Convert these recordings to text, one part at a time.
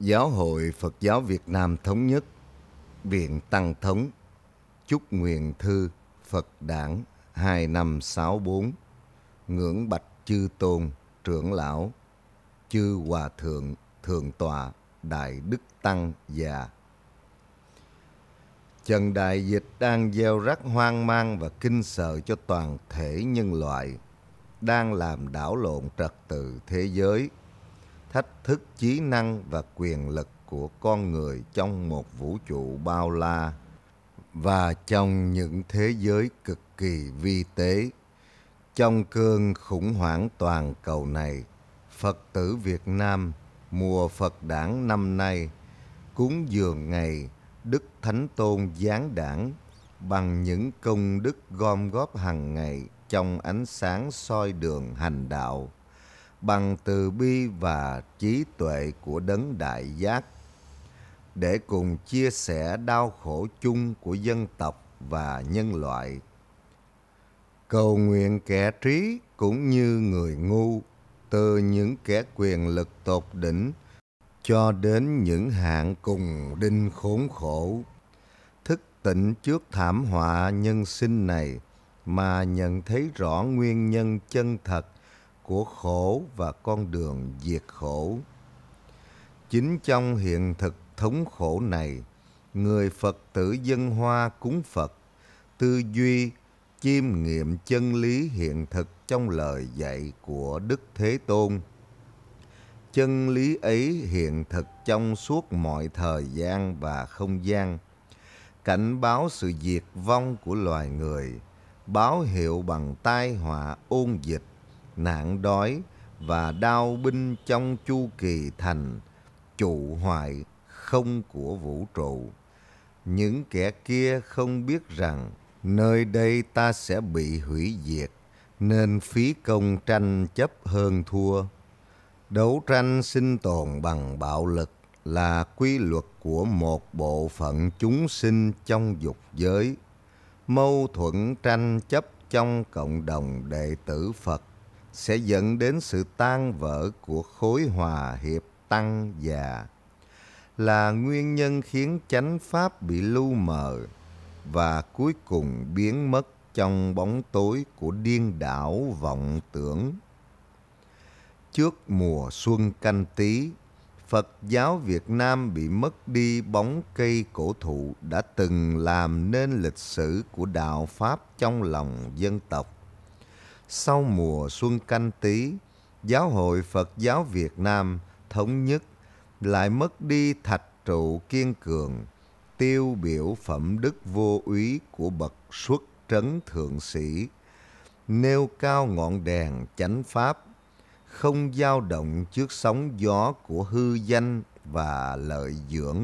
Giáo hội Phật giáo Việt Nam Thống nhất Viện Tăng Thống Chúc Nguyện Thư Phật Đảng 2564 Ngưỡng Bạch Chư Tôn Trưởng Lão Chư Hòa Thượng Thượng Tọa Đại Đức Tăng Già Trần đại dịch đang gieo rắc hoang mang và kinh sợ cho toàn thể nhân loại, đang làm đảo lộn trật tự thế giới thách thức trí năng và quyền lực của con người trong một vũ trụ bao la và trong những thế giới cực kỳ vi tế. Trong cơn khủng hoảng toàn cầu này, Phật tử Việt Nam mùa Phật đản năm nay cúng dường ngày Đức Thánh Tôn giáng đản bằng những công đức gom góp hàng ngày trong ánh sáng soi đường hành đạo bằng từ bi và trí tuệ của đấng đại giác để cùng chia sẻ đau khổ chung của dân tộc và nhân loại cầu nguyện kẻ trí cũng như người ngu từ những kẻ quyền lực tột đỉnh cho đến những hạng cùng đinh khốn khổ thức tỉnh trước thảm họa nhân sinh này mà nhận thấy rõ nguyên nhân chân thật của khổ và con đường diệt khổ. Chính trong hiện thực thống khổ này, người Phật tử dân hoa cúng Phật, tư duy, chiêm nghiệm chân lý hiện thực trong lời dạy của Đức Thế Tôn. Chân lý ấy hiện thực trong suốt mọi thời gian và không gian, cảnh báo sự diệt vong của loài người, báo hiệu bằng tai họa ôn dịch nạn đói và đau binh trong chu kỳ thành chủ hoại không của vũ trụ. Những kẻ kia không biết rằng nơi đây ta sẽ bị hủy diệt nên phí công tranh chấp hơn thua. Đấu tranh sinh tồn bằng bạo lực là quy luật của một bộ phận chúng sinh trong dục giới. Mâu thuẫn tranh chấp trong cộng đồng đệ tử Phật sẽ dẫn đến sự tan vỡ của khối hòa hiệp tăng già là nguyên nhân khiến chánh pháp bị lu mờ và cuối cùng biến mất trong bóng tối của điên đảo vọng tưởng. Trước mùa xuân canh tí, Phật giáo Việt Nam bị mất đi bóng cây cổ thụ đã từng làm nên lịch sử của đạo Pháp trong lòng dân tộc sau mùa xuân canh tí, Giáo hội Phật giáo Việt Nam thống nhất lại mất đi thạch trụ kiên cường, tiêu biểu phẩm đức vô úy của bậc xuất trấn thượng sĩ, nêu cao ngọn đèn chánh pháp, không dao động trước sóng gió của hư danh và lợi dưỡng,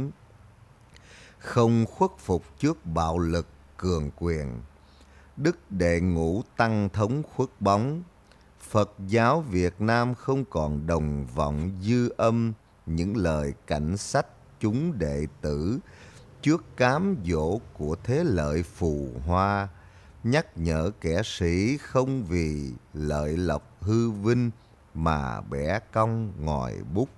không khuất phục trước bạo lực cường quyền Đức Đệ Ngũ Tăng Thống khuất bóng. Phật giáo Việt Nam không còn đồng vọng dư âm những lời cảnh sách chúng đệ tử trước cám dỗ của thế lợi phù hoa nhắc nhở kẻ sĩ không vì lợi lộc hư vinh mà bẻ cong ngòi bút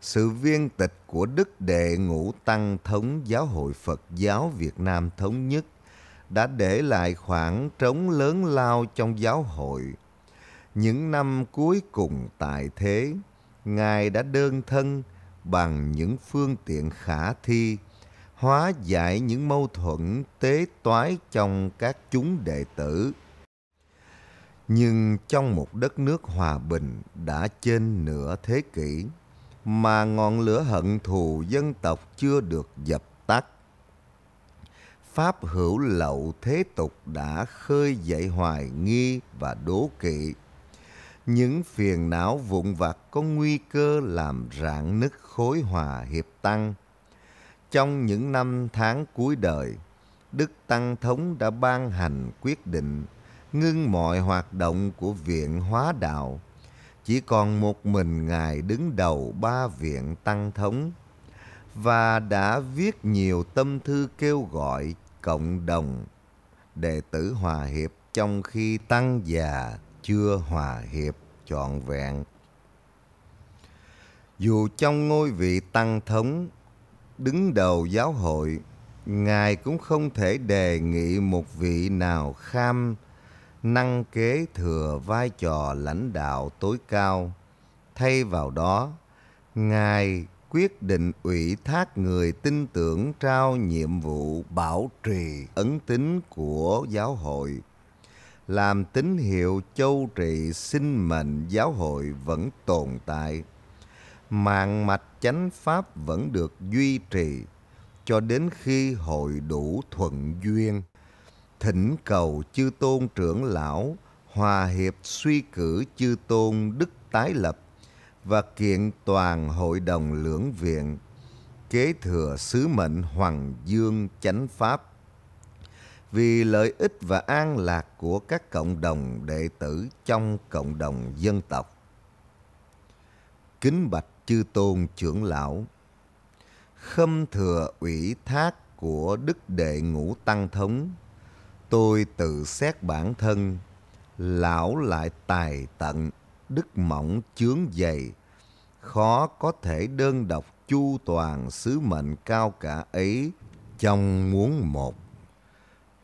sự viên tịch của đức đệ ngũ tăng thống giáo hội phật giáo việt nam thống nhất đã để lại khoảng trống lớn lao trong giáo hội. Những năm cuối cùng tại thế, Ngài đã đơn thân bằng những phương tiện khả thi, hóa giải những mâu thuẫn tế toái trong các chúng đệ tử. Nhưng trong một đất nước hòa bình đã trên nửa thế kỷ, mà ngọn lửa hận thù dân tộc chưa được dập tắt pháp hữu lậu thế tục đã khơi dậy hoài nghi và đố kỵ. Những phiền não vụn vặt có nguy cơ làm rạn nứt khối hòa hiệp tăng. Trong những năm tháng cuối đời, Đức Tăng Thống đã ban hành quyết định ngưng mọi hoạt động của Viện Hóa Đạo. Chỉ còn một mình Ngài đứng đầu ba viện Tăng Thống và đã viết nhiều tâm thư kêu gọi cộng đồng đệ tử hòa hiệp trong khi tăng già chưa hòa hiệp trọn vẹn dù trong ngôi vị tăng thống đứng đầu giáo hội ngài cũng không thể đề nghị một vị nào kham năng kế thừa vai trò lãnh đạo tối cao thay vào đó ngài quyết định ủy thác người tin tưởng trao nhiệm vụ bảo trì ấn tín của giáo hội làm tín hiệu châu trị sinh mệnh giáo hội vẫn tồn tại mạng mạch chánh pháp vẫn được duy trì cho đến khi hội đủ thuận duyên thỉnh cầu chư tôn trưởng lão hòa hiệp suy cử chư tôn đức tái lập và kiện toàn hội đồng lưỡng viện kế thừa sứ mệnh hoàng dương chánh pháp vì lợi ích và an lạc của các cộng đồng đệ tử trong cộng đồng dân tộc kính bạch chư tôn trưởng lão khâm thừa ủy thác của đức đệ ngũ tăng thống tôi tự xét bản thân lão lại tài tận đức mỏng chướng dày, khó có thể đơn độc chu toàn sứ mệnh cao cả ấy trong muốn một.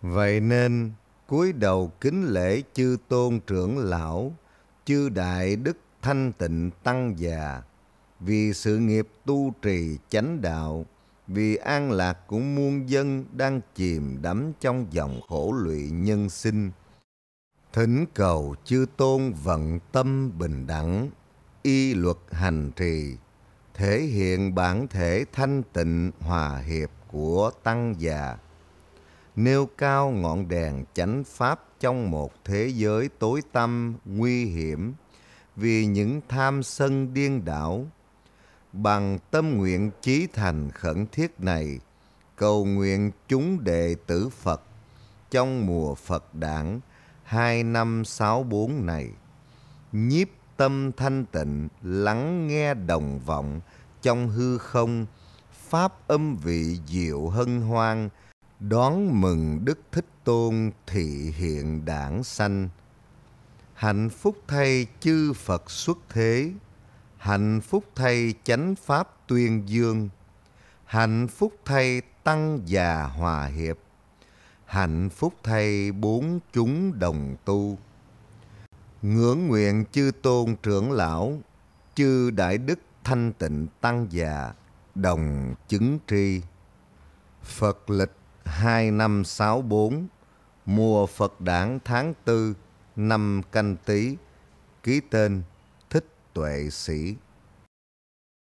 Vậy nên, cúi đầu kính lễ chư tôn trưởng lão, chư đại đức thanh tịnh tăng già, vì sự nghiệp tu trì chánh đạo, vì an lạc của muôn dân đang chìm đắm trong dòng khổ lụy nhân sinh, Thỉnh cầu chư tôn vận tâm bình đẳng, y luật hành trì, thể hiện bản thể thanh tịnh hòa hiệp của tăng già. Nêu cao ngọn đèn chánh pháp trong một thế giới tối tăm nguy hiểm vì những tham sân điên đảo. Bằng tâm nguyện chí thành khẩn thiết này, cầu nguyện chúng đệ tử Phật trong mùa Phật đản hai năm sáu bốn này. Nhiếp tâm thanh tịnh lắng nghe đồng vọng trong hư không, pháp âm vị diệu hân hoan, đón mừng Đức Thích Tôn thị hiện đảng sanh. Hạnh phúc thay chư Phật xuất thế, hạnh phúc thay chánh pháp tuyên dương, hạnh phúc thay tăng già hòa hiệp, hạnh phúc thay bốn chúng đồng tu. Ngưỡng nguyện chư tôn trưởng lão, chư đại đức thanh tịnh tăng già, đồng chứng tri. Phật lịch năm 2564, mùa Phật đản tháng tư năm canh tý ký tên Thích Tuệ Sĩ.